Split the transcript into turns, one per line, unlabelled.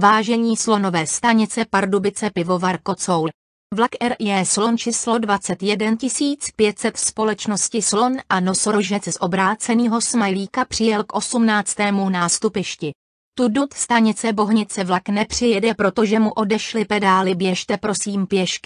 Vážení slonové stanice Pardubice pivovar Kocoul. Vlak RJ e Slon číslo 21500 společnosti Slon a nosorožec z obráceného smajlíka přijel k 18. nástupišti. Tudut stanice Bohnice vlak nepřijede, protože mu odešly pedály běžte prosím pěšky.